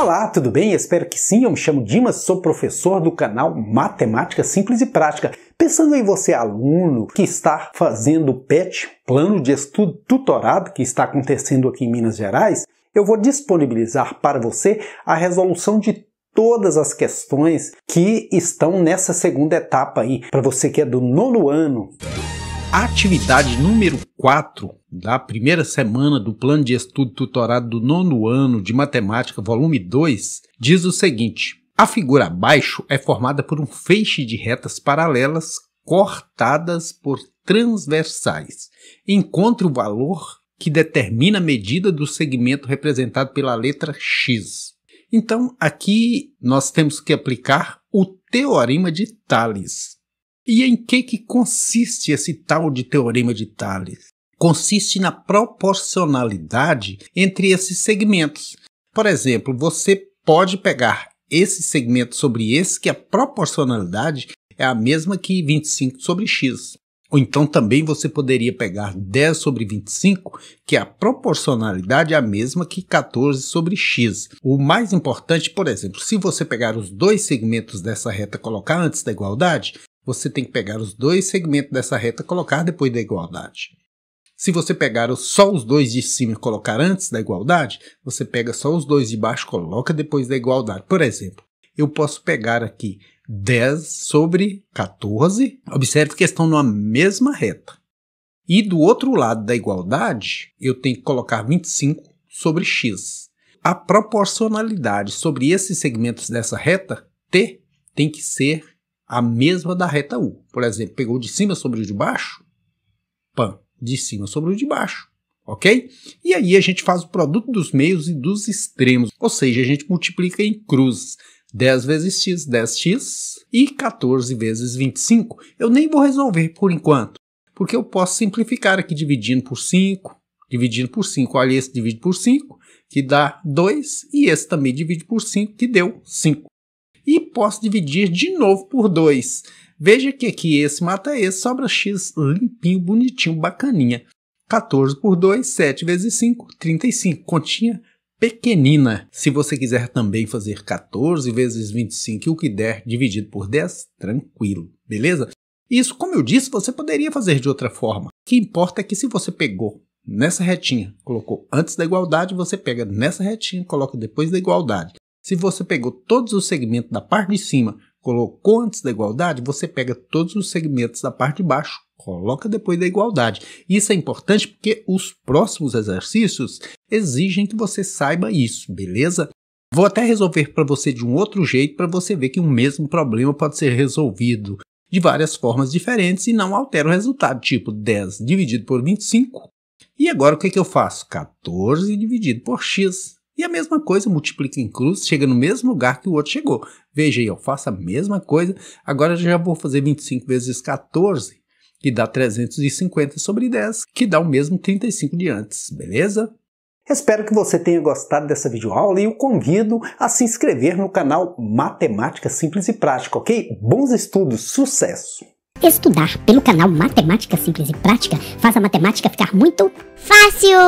Olá, tudo bem? Espero que sim. Eu me chamo Dimas, sou professor do canal Matemática Simples e Prática. Pensando em você, aluno que está fazendo PET, plano de estudo tutorado, que está acontecendo aqui em Minas Gerais, eu vou disponibilizar para você a resolução de todas as questões que estão nessa segunda etapa aí, para você que é do nono ano. Atividade número 4 da primeira semana do Plano de Estudo Tutorado do Nono Ano de Matemática, volume 2, diz o seguinte: a figura abaixo é formada por um feixe de retas paralelas cortadas por transversais. Encontre o valor que determina a medida do segmento representado pela letra x. Então, aqui nós temos que aplicar o teorema de Thales. E em que, que consiste esse tal de teorema de Thales? consiste na proporcionalidade entre esses segmentos. Por exemplo, você pode pegar esse segmento sobre esse, que a proporcionalidade é a mesma que 25 sobre x. Ou então também você poderia pegar 10 sobre 25, que a proporcionalidade é a mesma que 14 sobre x. O mais importante, por exemplo, se você pegar os dois segmentos dessa reta colocar antes da igualdade, você tem que pegar os dois segmentos dessa reta colocar depois da igualdade. Se você pegar só os dois de cima e colocar antes da igualdade, você pega só os dois de baixo e coloca depois da igualdade. Por exemplo, eu posso pegar aqui 10 sobre 14. Observe que estão numa mesma reta. E do outro lado da igualdade, eu tenho que colocar 25 sobre x. A proporcionalidade sobre esses segmentos dessa reta t tem que ser a mesma da reta u. Por exemplo, pegou de cima sobre o de baixo, pan de cima sobre o de baixo, ok? E aí a gente faz o produto dos meios e dos extremos, ou seja, a gente multiplica em cruzes. 10 vezes x, 10x e 14 vezes 25. Eu nem vou resolver por enquanto, porque eu posso simplificar aqui dividindo por 5, dividindo por 5. Olha, esse divide por 5, que dá 2, e esse também divide por 5, que deu 5 e posso dividir de novo por 2. Veja que aqui esse mata esse, sobra x limpinho, bonitinho, bacaninha. 14 por 2, 7 vezes 5, 35. Continha pequenina. Se você quiser também fazer 14 vezes 25 e o que der dividido por 10, tranquilo, beleza? Isso, como eu disse, você poderia fazer de outra forma. O que importa é que se você pegou nessa retinha, colocou antes da igualdade, você pega nessa retinha, coloca depois da igualdade. Se você pegou todos os segmentos da parte de cima, colocou antes da igualdade, você pega todos os segmentos da parte de baixo, coloca depois da igualdade. Isso é importante porque os próximos exercícios exigem que você saiba isso, beleza? Vou até resolver para você de um outro jeito para você ver que o um mesmo problema pode ser resolvido de várias formas diferentes e não altera o resultado, tipo 10 dividido por 25. E agora o que, que eu faço? 14 dividido por x e a mesma coisa, multiplica em cruz, chega no mesmo lugar que o outro chegou. Veja aí, eu faço a mesma coisa, agora já vou fazer 25 vezes 14, que dá 350 sobre 10, que dá o mesmo 35 de antes, beleza? Espero que você tenha gostado dessa videoaula e o convido a se inscrever no canal Matemática Simples e Prática, ok? Bons estudos, sucesso! Estudar pelo canal Matemática Simples e Prática faz a matemática ficar muito fácil!